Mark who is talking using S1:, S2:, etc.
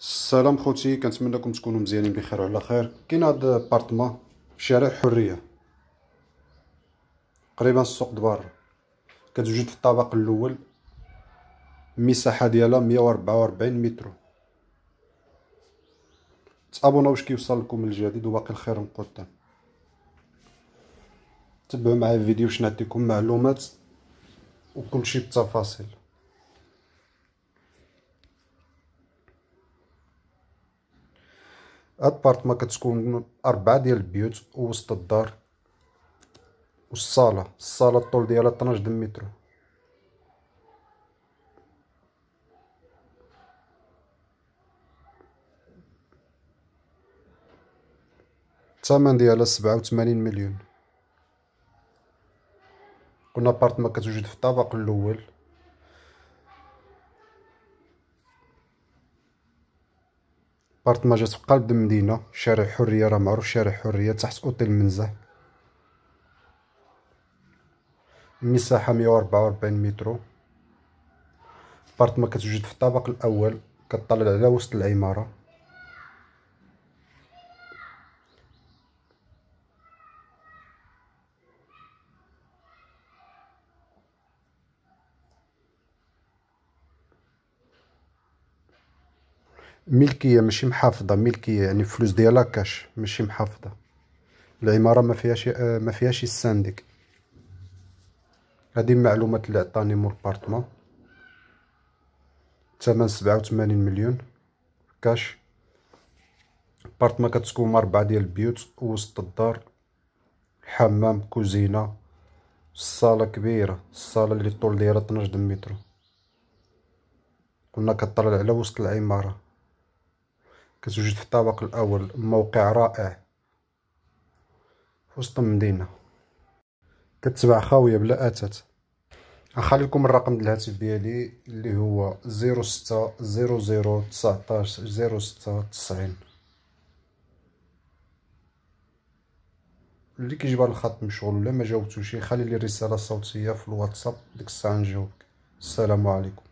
S1: السلام خوتي لكم تكونوا مزيانين بخير وعلى خير كاين هاد بارتما في شارع حريه قريبا السوق دبار كتوجد في الطابق الاول المساحه ديالها 144 متر تابوناو باش كيوصل لكم الجديد وباقي الخير من قدام تبعوا معايا الفيديو باش نعطيكم معلومات شيء بالتفاصيل ما كتكون اربعه ديال البيوت ووسط الدار والصاله الصاله الطول ديالها 12 د متر الثمن ديالها 87 مليون قلنا بارت ما كتوجد في الطابق الاول بارت ما جات في قلب المدينه شارع حريه راه معروف شارع حريه تحت اوتيل منزه المساحه 144 متر بارت ما كتوجد في الطابق الاول كطلع على وسط العماره ملكيه ماشي محافظه ملكيه يعني الفلوس ديالها كاش ماشي محافظه العماره ما فيهاش ما فيهاش السندك هذه المعلومات اللي عطاني مول بارتما ثمن سبعة مليون كاش بارتما كتكون اربع ديال البيوت وسط الدار حمام كوزينه الصاله كبيره الصاله اللي الطول ديالها 12 متر كنا كطلع على وسط العماره كتوجد في الطابق الأول موقع رائع في وسط المدينة كتبع خاوية بلا اتات اخلي لكم الرقم ديال الهاتف ديالي اللي هو زيرو ستة زيرو زيرو زيرو ستة تسعين اللي كيجبر الخط مشغول ولا ما جاوبتوش يخلي لي رسالة صوتية في الواتساب ديك الساعة نجاوبك السلام عليكم